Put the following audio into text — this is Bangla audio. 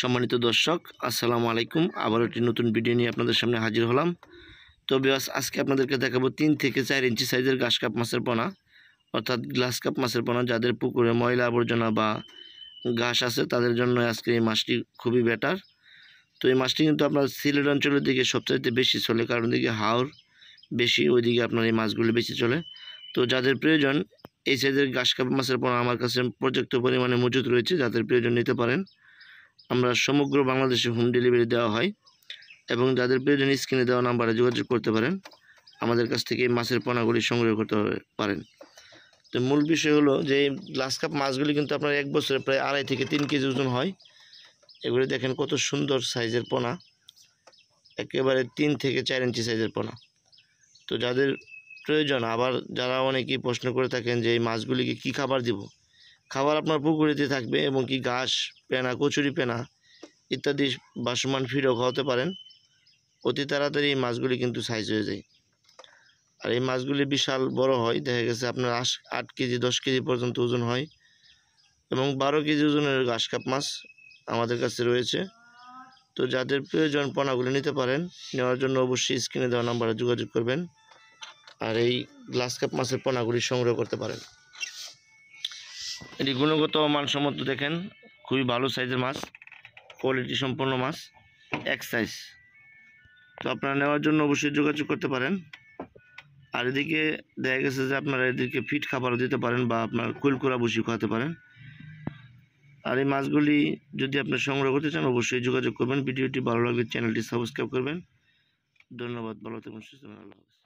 সম্মানিত দর্শক আসসালামু আলাইকুম আবার একটি নতুন ভিডিও নিয়ে আপনাদের সামনে হাজির হলাম তো বিবাস আজকে আপনাদেরকে দেখাবো তিন থেকে চার ইঞ্চি সাইজের ঘাস কাপ মাছের পোনা অর্থাৎ গ্লাস কাপ মাছের পোনা যাদের পুকুরে ময়লা আবর্জনা বা ঘাস আছে তাদের জন্য আজকে এই মাছটি খুবই বেটার তো এই মাছটি কিন্তু আপনার সিলেট অঞ্চলের দিকে সবচাইতে বেশি চলে কারণ দিকে হাওর বেশি ওইদিকে আপনার এই মাছগুলো বেশি চলে তো যাদের প্রয়োজন এই সাইজের ঘাস কাপ মাছের পোনা আমার কাছে পর্যাপ্ত পরিমাণে মজুদ রয়েছে যাদের প্রয়োজন নিতে পারেন আমরা সমগ্র বাংলাদেশে হোম ডেলিভারি দেওয়া হয় এবং যাদের প্রয়োজন স্ক্রিনে দেওয়া নাম্বারে যোগাযোগ করতে পারেন আমাদের কাছ থেকে মাছের পোনাগুলি সংগ্রহ করতে পারেন তো মূল বিষয় হলো যে গ্লাস কাপ মাছগুলি কিন্তু আপনার এক বছরে প্রায় আড়াই থেকে তিন কেজি ওজন হয় এগুলি দেখেন কত সুন্দর সাইজের পোনা একেবারে তিন থেকে চার ইঞ্চি সাইজের পোনা তো যাদের প্রয়োজন আবার যারা অনেকেই প্রশ্ন করে থাকেন যে এই মাছগুলিকে কী খাবার দিব খাবার আপনার পুকুরিতে থাকবে এবং কি ঘাস পেনা কচুরি পেনা ইত্যাদি বাসমান ফিরও খাওয়াতে পারেন অতি তাড়াতাড়ি এই মাছগুলি কিন্তু সাইজ হয়ে যায় আর এই মাছগুলি বিশাল বড় হয় দেখা গেছে আপনার আশ আট কেজি দশ কেজি পর্যন্ত ওজন হয় এবং বারো কেজি ওজনের ঘাস কাপ মাছ আমাদের কাছে রয়েছে তো যাদের প্রয়োজন পণাগুলি নিতে পারেন নেওয়ার জন্য অবশ্যই স্ক্রিনে দেওয়া নাম্বারে যোগাযোগ করবেন আর এই গ্লাস কাপ মাছের পণাগুলি সংগ্রহ করতে পারেন এটি গুণগত মানসম্মত দেখেন খুবই ভালো সাইজের মাছ কোয়ালিটি সম্পন্ন মাছ এক সাইজ তো আপনারা নেওয়ার জন্য অবশ্যই যোগাযোগ করতে পারেন আর এদিকে দেখা গেছে যে আপনারা এদিকে ফিট খাবারও দিতে পারেন বা আপনার কুলকুরা বসি খাওয়াতে পারেন আর এই মাছগুলি যদি আপনি সংগ্রহ করতে চান অবশ্যই যোগাযোগ করবেন ভিডিওটি ভালো লাগলে চ্যানেলটি সাবস্ক্রাইব করবেন ধন্যবাদ ভালো থাকুন সুস্থ আল্লাহ হাফিজ